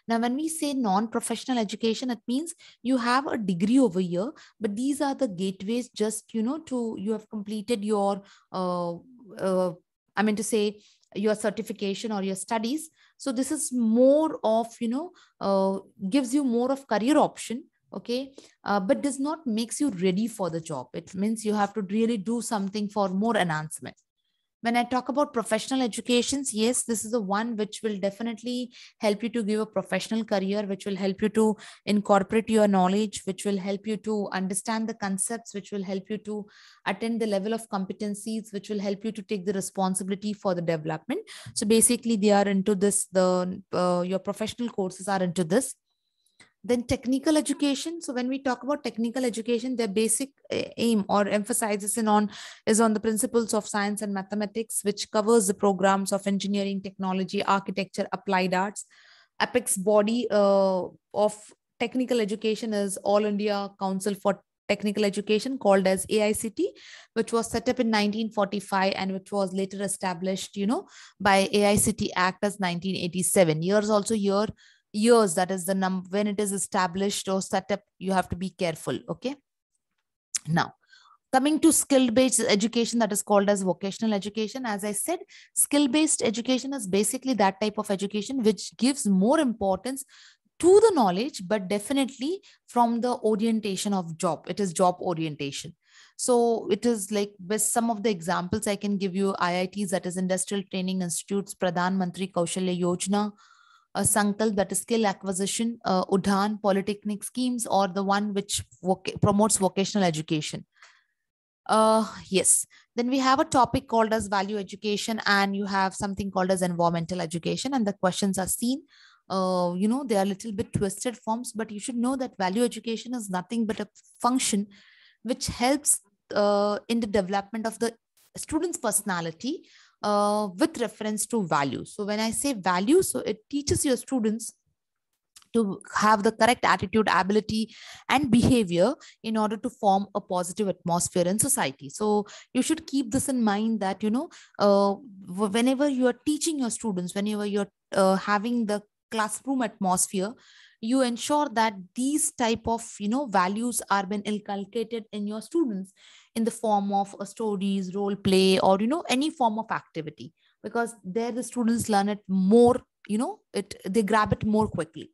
Now, when we say non-professional education, it means you have a degree over here, but these are the gateways just, you know, to you have completed your, uh, uh, I mean to say your certification or your studies. So this is more of, you know, uh, gives you more of career option okay uh, but does not makes you ready for the job it means you have to really do something for more enhancement when i talk about professional educations yes this is the one which will definitely help you to give a professional career which will help you to incorporate your knowledge which will help you to understand the concepts which will help you to attend the level of competencies which will help you to take the responsibility for the development so basically they are into this the uh, your professional courses are into this then technical education. So when we talk about technical education, their basic eh, aim or emphasizes in on is on the principles of science and mathematics, which covers the programs of engineering, technology, architecture, applied arts. Apex body uh, of technical education is All India Council for Technical Education called as AICT, which was set up in 1945 and which was later established, you know, by AICT Act as 1987. Years also here years that is the number when it is established or set up you have to be careful okay now coming to skill based education that is called as vocational education as i said skill based education is basically that type of education which gives more importance to the knowledge but definitely from the orientation of job it is job orientation so it is like with some of the examples i can give you iits that is industrial training institutes pradhan mantri kaushalya yojana a sankal that is skill acquisition, uh, Udhan, polytechnic schemes, or the one which voc promotes vocational education. Uh, yes. Then we have a topic called as value education, and you have something called as environmental education, and the questions are seen. Uh, you know, they are a little bit twisted forms, but you should know that value education is nothing but a function which helps uh, in the development of the student's personality uh, with reference to values. So when I say value, so it teaches your students to have the correct attitude, ability, and behavior in order to form a positive atmosphere in society. So you should keep this in mind that, you know, uh, whenever you are teaching your students, whenever you're uh, having the classroom atmosphere, you ensure that these type of you know values are been inculcated in your students in the form of stories role play or you know any form of activity because there the students learn it more you know it they grab it more quickly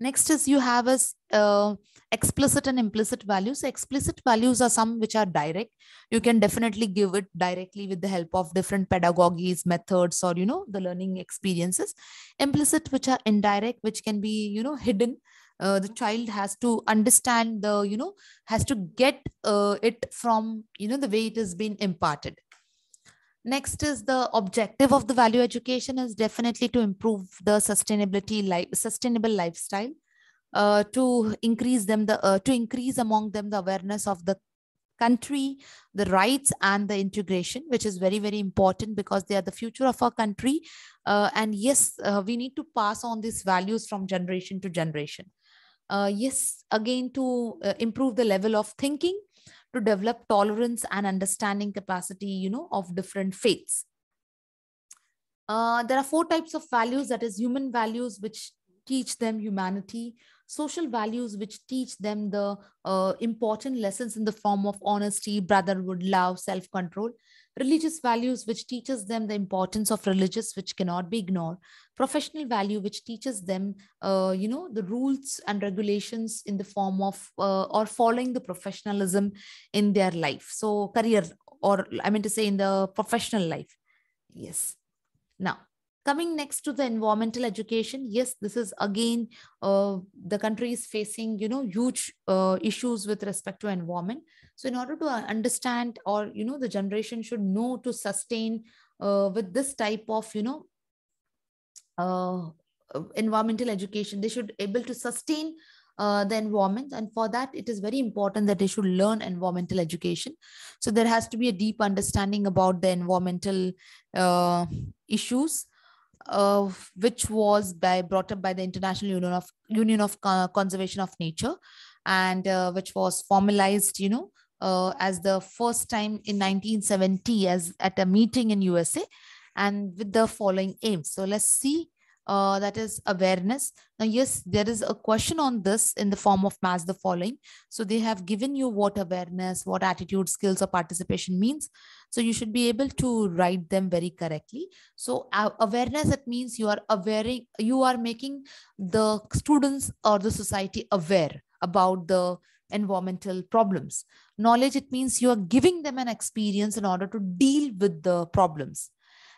next is you have as uh, explicit and implicit values explicit values are some which are direct you can definitely give it directly with the help of different pedagogies methods or you know the learning experiences implicit which are indirect which can be you know hidden uh, the child has to understand the you know has to get uh, it from you know the way it has been imparted next is the objective of the value education is definitely to improve the sustainability life sustainable lifestyle uh, to increase them the uh, to increase among them the awareness of the country the rights and the integration which is very very important because they are the future of our country uh, and yes uh, we need to pass on these values from generation to generation uh, yes again to uh, improve the level of thinking to develop tolerance and understanding capacity you know of different faiths uh, there are four types of values that is human values which teach them humanity social values which teach them the uh, important lessons in the form of honesty brotherhood love self control religious values which teaches them the importance of religious which cannot be ignored professional value which teaches them uh, you know the rules and regulations in the form of uh, or following the professionalism in their life so career or i mean to say in the professional life yes now Coming next to the environmental education, yes, this is again uh, the country is facing you know huge uh, issues with respect to environment. So in order to uh, understand or you know the generation should know to sustain uh, with this type of you know uh, environmental education, they should able to sustain uh, the environment and for that it is very important that they should learn environmental education so there has to be a deep understanding about the environmental uh, issues uh, which was by brought up by the International Union of Union of Conservation of Nature, and uh, which was formalized, you know, uh, as the first time in 1970 as at a meeting in USA, and with the following aims. So let's see uh, that is awareness. Now, yes, there is a question on this in the form of mass. the following. So they have given you what awareness, what attitude, skills or participation means. So you should be able to write them very correctly. So uh, awareness, it means you are aware, you are making the students or the society aware about the environmental problems. Knowledge, it means you are giving them an experience in order to deal with the problems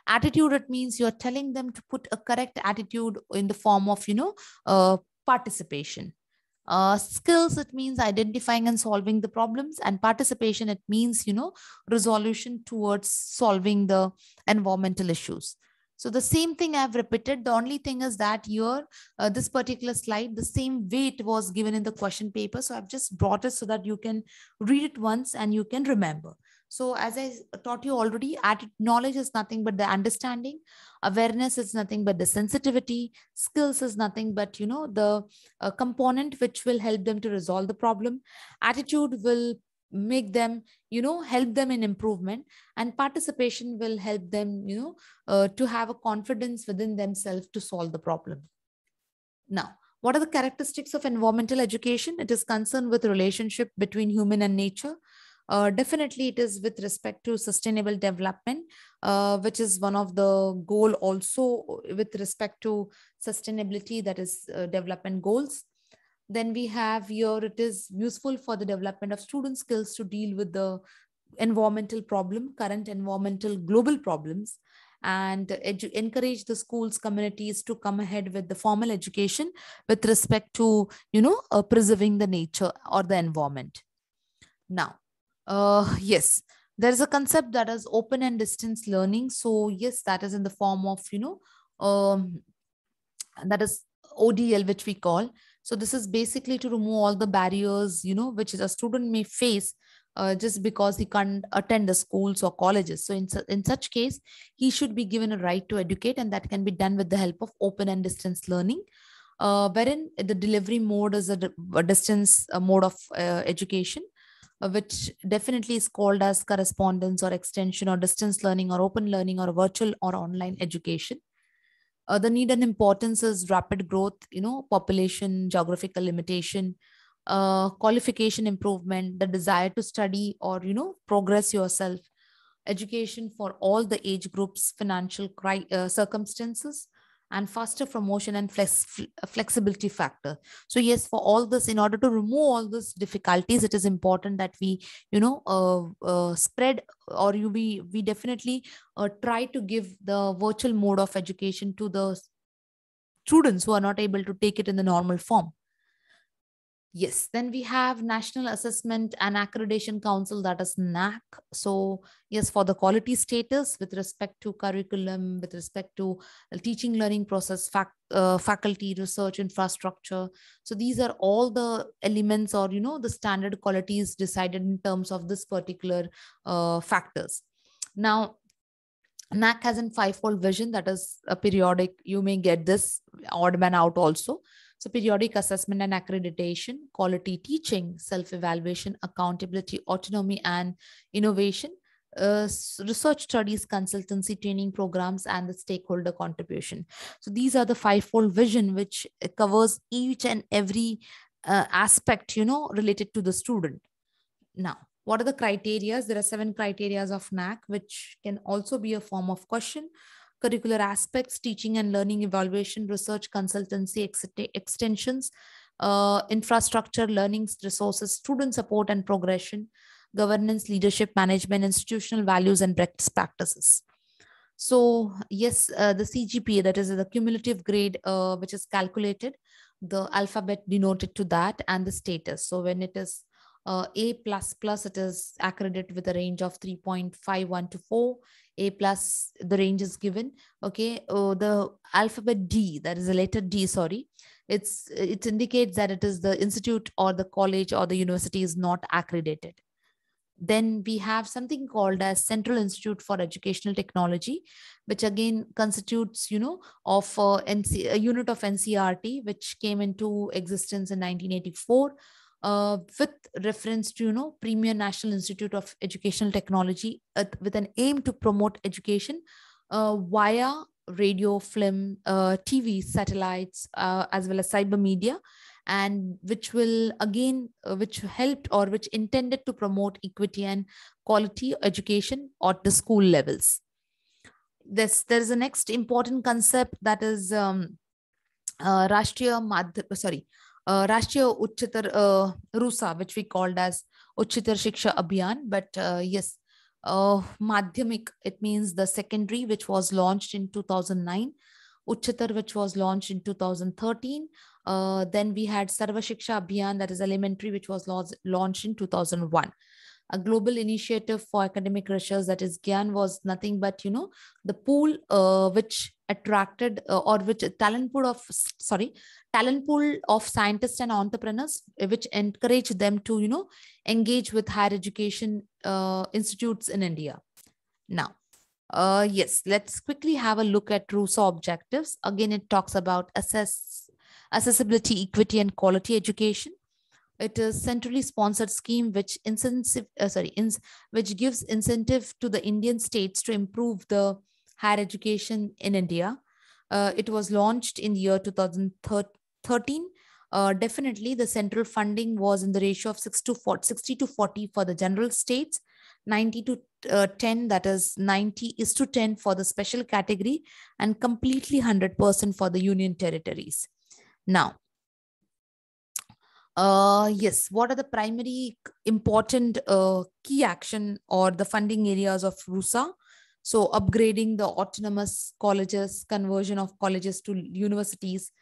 attitude it means you're telling them to put a correct attitude in the form of you know uh, participation uh, skills it means identifying and solving the problems and participation it means you know resolution towards solving the environmental issues so the same thing I've repeated. The only thing is that your uh, this particular slide, the same weight was given in the question paper. So I've just brought it so that you can read it once and you can remember. So, as I taught you already, knowledge is nothing but the understanding. Awareness is nothing but the sensitivity. Skills is nothing but you know the uh, component which will help them to resolve the problem. Attitude will make them you know help them in improvement and participation will help them you know uh, to have a confidence within themselves to solve the problem now what are the characteristics of environmental education it is concerned with relationship between human and nature uh, definitely, it is with respect to sustainable development, uh, which is one of the goal also with respect to sustainability, that is uh, development goals. Then we have here, it is useful for the development of student skills to deal with the environmental problem, current environmental global problems, and encourage the schools communities to come ahead with the formal education with respect to you know uh, preserving the nature or the environment now uh, yes, there is a concept that is open and distance learning. So yes, that is in the form of, you know, um, that is ODL, which we call. So this is basically to remove all the barriers, you know, which a student may face uh, just because he can't attend the schools or colleges. So in, su in such case, he should be given a right to educate and that can be done with the help of open and distance learning. Uh, wherein the delivery mode is a, distance uh, mode of uh, education uh, which definitely is called as correspondence or extension or distance learning or open learning or virtual or online education. Uh, the need and importance is rapid growth, you know, population, geographical limitation, uh, qualification improvement, the desire to study or, you know, progress yourself, education for all the age groups, financial cri- uh, circumstances, and faster promotion and flex, flexibility factor so yes for all this in order to remove all these difficulties it is important that we you know uh, uh, spread or you we we definitely uh, try to give the virtual mode of education to the students who are not able to take it in the normal form Yes, then we have National Assessment and Accreditation Council, that is NAC. So, yes, for the quality status with respect to curriculum, with respect to teaching learning process, fac uh, faculty, research infrastructure. So, these are all the elements or, you know, the standard qualities decided in terms of this particular uh, factors. Now, NAC has a five-fold vision that is a periodic. You may get this odd man out also. So periodic assessment and accreditation, quality teaching, self-evaluation, accountability, autonomy, and innovation, uh, research studies, consultancy training programs, and the stakeholder contribution. So these are the fivefold vision, which uh, covers each and every uh, aspect, you know, related to the student. Now, what are the criterias? There are seven criterias of NAC, which can also be a form of question curricular aspects, teaching and learning evaluation, research consultancy ex extensions, uh, infrastructure, learning resources, student support and progression, governance, leadership, management, institutional values and best practices. So yes, uh, the CGPA, that is the cumulative grade uh, which is calculated, the alphabet denoted to that and the status. So when it is uh, a plus plus it is accredited with a range of 3.51 to 4 a plus the range is given okay oh, the alphabet d that is the letter d sorry it's it indicates that it is the institute or the college or the university is not accredited then we have something called as central institute for educational technology which again constitutes you know of a, uh, NC, a unit of ncrt which came into existence in 1984 uh, with reference to you know premier national institute of educational technology uh, with an aim to promote education uh, via radio film uh, tv satellites uh, as well as cyber media and which will again uh, which helped or which intended to promote equity and quality education at the school levels this there's a next important concept that is um, rashtriya Madh- sorry uh, Rashtriya Uchitar uh, Rusa, which we called as Uchitar Shiksha Abhiyan. But uh, yes, uh, Madhyamik, it means the secondary, which was launched in 2009. Uchitar, which was launched in 2013. Uh, then we had Sarva Shiksha Abhiyan, that is elementary, which was launched in 2001. A global initiative for academic research, that is GYAN, was nothing but, you know, the pool uh, which attracted uh, or which talent pool of sorry talent pool of scientists and entrepreneurs which encourage them to you know engage with higher education uh, institutes in india now uh, yes let's quickly have a look at rousseau objectives again it talks about assess accessibility equity and quality education it is centrally sponsored scheme which incentive uh, sorry ins, which gives incentive to the indian states to improve the higher education in India. Uh, it was launched in the year 2013. Uh, definitely, the central funding was in the ratio of 6 to 40, 60 to 40 for the general states, 90 to uh, 10, that is 90 is to 10 for the special category, and completely 100% for the union territories. Now, uh, yes, what are the primary important uh, key action or the funding areas of RUSA? So upgrading the autonomous colleges, conversion of colleges to universities,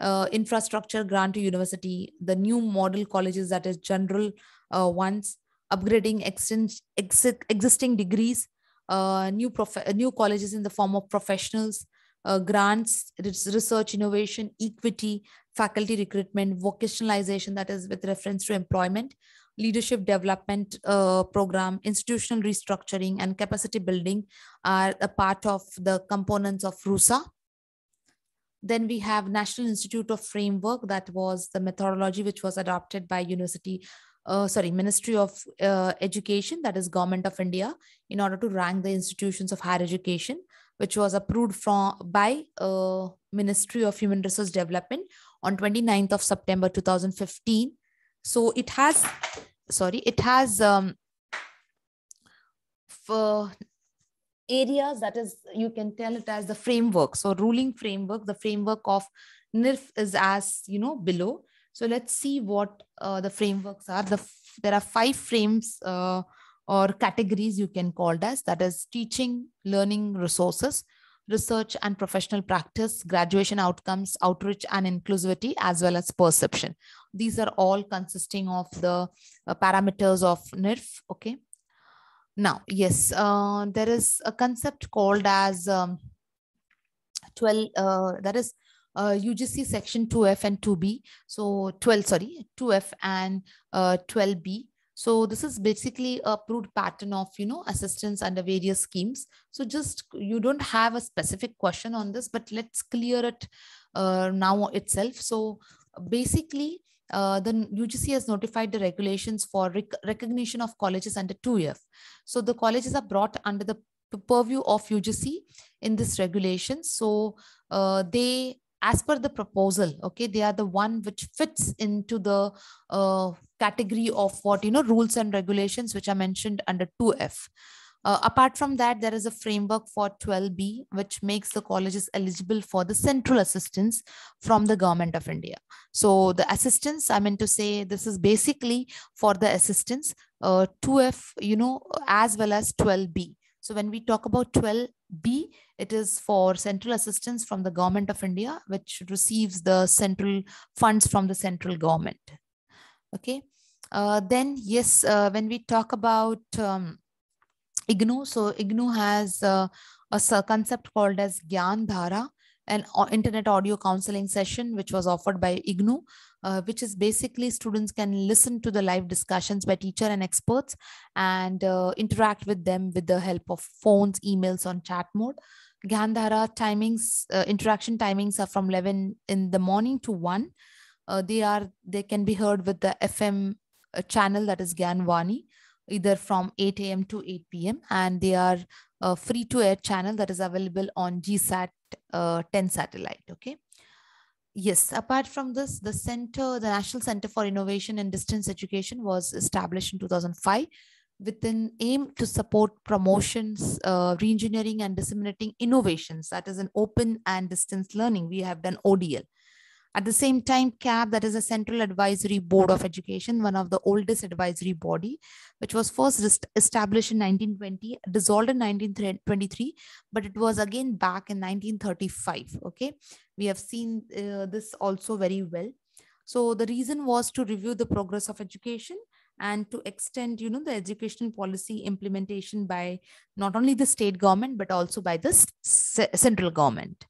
uh, infrastructure grant to university, the new model colleges that is general uh, ones, upgrading extens- ex- existing degrees, uh, new prof- uh, new colleges in the form of professionals, uh, grants, research, innovation, equity, faculty recruitment, vocationalization, that is with reference to employment, leadership development uh, program, institutional restructuring, and capacity building are a part of the components of RUSA. Then we have National Institute of Framework, that was the methodology which was adopted by University, uh, sorry, Ministry of uh, Education, that is Government of India, in order to rank the institutions of higher education, which was approved from by uh, Ministry of Human Resource Development on 29th of September 2015 so it has, sorry, it has um, for areas that is, you can tell it as the framework. So ruling framework, the framework of NIRF is as, you know, below. So let's see what uh, the frameworks are. The there are five frames uh, or categories you can call as that is teaching, learning resources, research and professional practice, graduation outcomes, outreach and inclusivity, as well as perception. These are all consisting of the uh, parameters of NIRF. Okay. Now, yes, uh, there is a concept called as um, 12, uh, that is uh, UGC section 2F and 2B. So 12, sorry, 2F and 12B. Uh, so this is basically a proved pattern of, you know, assistance under various schemes. So just, you don't have a specific question on this, but let's clear it uh, now itself. So basically, uh, the UGC has notified the regulations for rec recognition of colleges under 2F. So the colleges are brought under the purview of UGC in this regulation. So uh, they, as per the proposal, okay, they are the one which fits into the uh, category of what, you know, rules and regulations which are mentioned under 2F. Uh, apart from that, there is a framework for 12B, which makes the colleges eligible for the central assistance from the government of India. So the assistance, I mean to say, this is basically for the assistance uh, 2F, you know, as well as 12B. So when we talk about 12B, it is for central assistance from the government of India, which receives the central funds from the central government. Okay. Uh, then, yes, uh, when we talk about um, IGNU. So IGNU has uh, a concept called as Gyan Dhara, an internet audio counseling session which was offered by IGNU, uh, which is basically students can listen to the live discussions by teacher and experts and uh, interact with them with the help of phones, emails on chat mode. Gandhara timings, uh, interaction timings are from 11 in the morning to 1. Uh, they are they can be heard with the FM uh, channel that is Ganvani either from 8 a.m. to 8 p.m. and they are a free-to-air channel that is available on GSAT uh, 10 satellite, okay? Yes, apart from this, the center, the National Center for Innovation and Distance Education was established in 2005 with an aim to support promotions, uh, reengineering and disseminating innovations, that is an open and distance learning. We have done ODL. At the same time, CAB, that is a Central Advisory Board of Education, one of the oldest advisory body, which was first established in 1920, dissolved in 1923, but it was again back in 1935. Okay, we have seen uh, this also very well. So the reason was to review the progress of education and to extend, you know, the educational policy implementation by not only the state government but also by the central government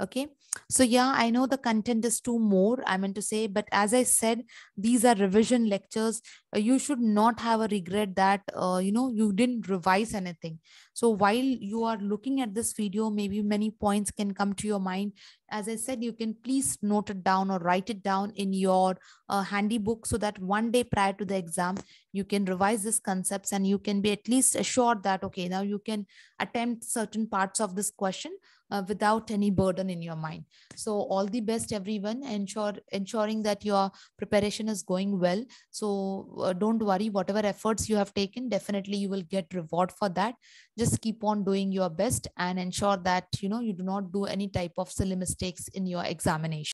okay so yeah i know the content is two more i meant to say but as i said these are revision lectures uh, you should not have a regret that uh, you know you didn't revise anything so while you are looking at this video, maybe many points can come to your mind. As I said, you can please note it down or write it down in your uh, handy book so that one day prior to the exam, you can revise these concepts and you can be at least assured that, okay, now you can attempt certain parts of this question uh, without any burden in your mind. So all the best everyone, ensure ensuring that your preparation is going well. So uh, don't worry, whatever efforts you have taken, definitely you will get reward for that. Just just keep on doing your best and ensure that you know you do not do any type of silly mistakes in your examination